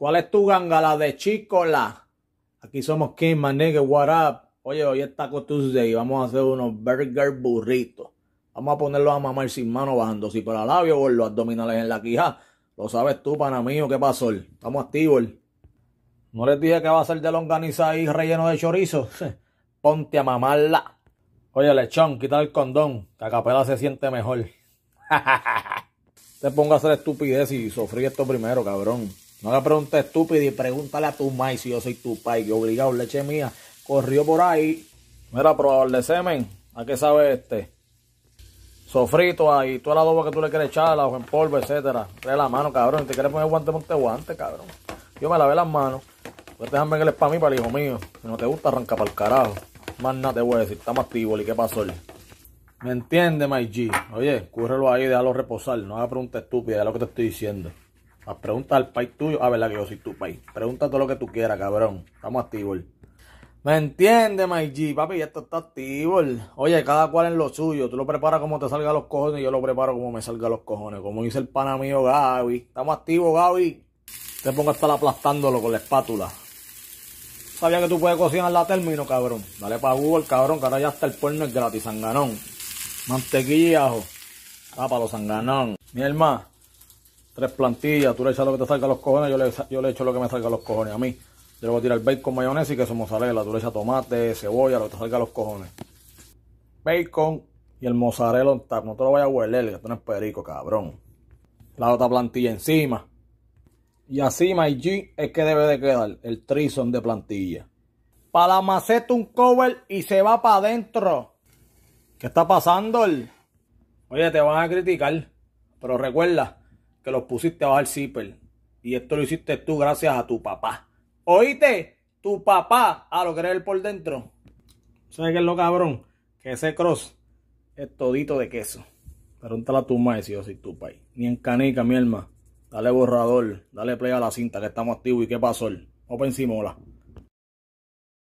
¿Cuál es tu ganga? La de Chicola. Aquí somos King, my nigga, what up? Oye, hoy es Taco Tuesday y vamos a hacer unos burger burritos. Vamos a ponerlos a mamar sin mano, bajando si para labio o los abdominales en la quija. Lo sabes tú, pana mío, ¿qué pasó? Estamos activos. No les dije que va a ser de longaniza ahí relleno de chorizo. Ponte a mamarla. Oye, lechón, quita el condón, que a se siente mejor. Te pongo a hacer estupidez y sofrí esto primero, cabrón. No hagas preguntas estúpidas y pregúntale a tu mai si yo soy tu pai, que obligado, leche mía, corrió por ahí. Mira, probador de semen, ¿a qué sabe este? Sofrito ahí, toda la adobo que tú le quieres echar, la en polvo, etcétera. Trae la mano, cabrón, si te quieres poner guante, ponte guante, cabrón. Yo me lavé las manos. Pues déjame que el para mí, para el hijo mío. Si no te gusta, arranca para el carajo. Más nada te voy a decir, está más ¿Y ¿qué pasó? ¿Me entiendes, my G? Oye, cúrrelo ahí, déjalo reposar. No hagas preguntas estúpidas. es lo que te estoy diciendo. Pregunta al país tuyo. ver ah, verdad que yo soy tu país. Pregunta todo lo que tú quieras, cabrón. Estamos activos. ¿Me entiendes, G? Papi, ya esto está activo. Oye, cada cual en lo suyo. Tú lo preparas como te salga los cojones y yo lo preparo como me salga los cojones. Como dice el pana mío Gaby. Estamos activos, Gaby. Te pongo a estar aplastándolo con la espátula. Sabía que tú puedes cocinar la término, cabrón. Dale para Google, cabrón, que ahora ya hasta el porno es gratis, sanganón. Mantequilla ajo. Ah, para los sanganón. Mi hermano tres plantillas, tú le echas lo que te salga a los cojones, yo le, yo echo lo que me salga a los cojones a mí. Yo le voy a tirar bacon, mayonesa y queso mozzarella, tú le echas tomate, cebolla, lo que te salga los cojones. Bacon y el mozzarella no te lo vayas a hueler, que tú no es perico, cabrón. La otra plantilla encima. Y así, my G, es que debe de quedar el trison de plantilla. Para la maceta un cover y se va para adentro. ¿Qué está pasando? Oye, te van a criticar, pero recuerda, que los pusiste bajo el zipper. Y esto lo hiciste tú gracias a tu papá. ¿Oíste? Tu papá. a ah, lo que por dentro. ¿Sabes qué es lo cabrón? Que ese cross es todito de queso. Pregúntale a tu madre si yo soy tu país. Ni en canica, mi alma. Dale borrador, dale play a la cinta que estamos activos y qué pasó. Open Simola.